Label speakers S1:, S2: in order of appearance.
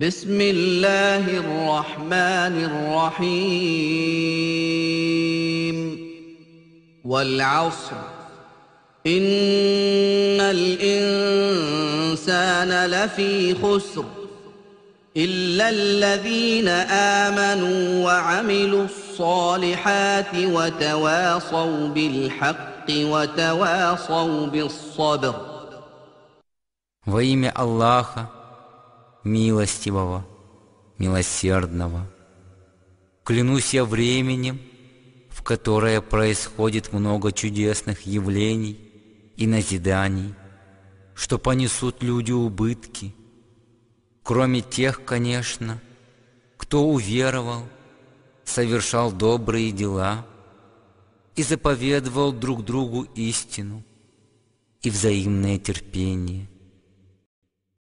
S1: بسم الله الرحمن الرحيم والعصر إن الإنسان لفي خسر إلا الذين آمنوا وعملوا الصالحات وتواصوا بالحق وتواصوا بالصبر
S2: Во имя Аллаха, милостивого, милосердного. Клянусь я временем, в которое происходит много чудесных явлений и назиданий, что понесут люди убытки, кроме тех, конечно, кто уверовал, совершал добрые дела и заповедовал друг другу истину и взаимное терпение –